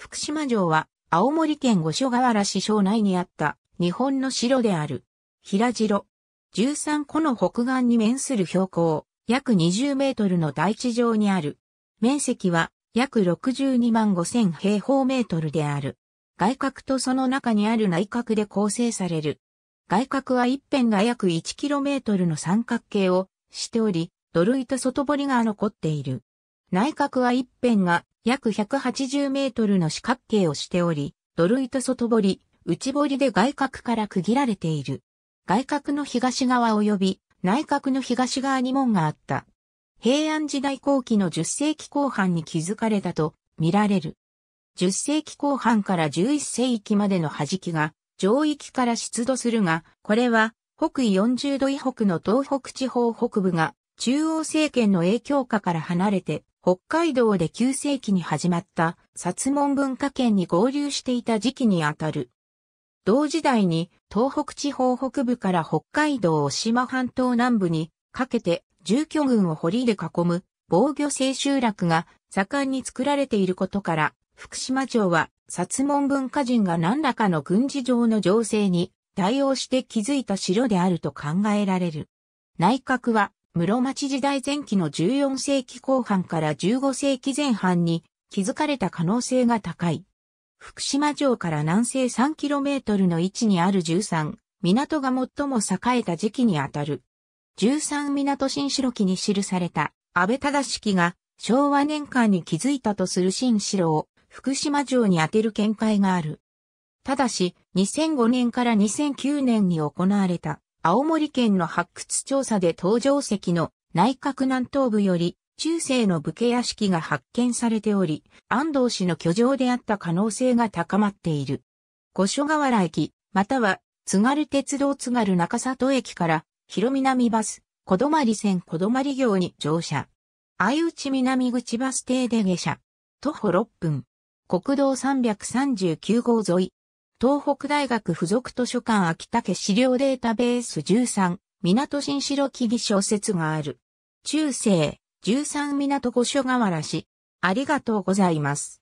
福島城は、青森県五所川原市省内にあった日本の城である。平城。13個の北岸に面する標高、約20メートルの大地上にある。面積は約62万5千平方メートルである。外角とその中にある内角で構成される。外角は一辺が約1トルの三角形をしており、土塁と外堀が残っている。内角は一辺が約180メートルの四角形をしており、土塁と外堀、内堀で外角から区切られている。外角の東側及び内角の東側に門があった。平安時代後期の10世紀後半に築かれたと見られる。10世紀後半から11世紀までの弾きが上域から出土するが、これは北緯40度以北の東北地方北部が中央政権の影響下から離れて北海道で9世紀に始まった薩門文化圏に合流していた時期にあたる。同時代に東北地方北部から北海道大島半島南部にかけて住居群を堀で囲む防御制集落が盛んに作られていることから福島城は薩門文化人が何らかの軍事上の情勢に対応して築いた城であると考えられる。内閣は室町時代前期の14世紀後半から15世紀前半に築かれた可能性が高い。福島城から南西 3km の位置にある13、港が最も栄えた時期にあたる。13港新城記に記された安倍忠式が昭和年間に築いたとする新城を福島城に当てる見解がある。ただし、2005年から2009年に行われた青森県の発掘調査で登場石の内閣南東部より中世の武家屋敷が発見されており、安藤氏の居城であった可能性が高まっている。五所川原駅、または津軽鉄道津軽中里駅から広南バス、小泊線小泊行に乗車。相内南口バス停で下車。徒歩6分。国道339号沿い、東北大学附属図書館秋田家資料データベース13、港新城記義小説がある。中世、13港御所川原市。ありがとうございます。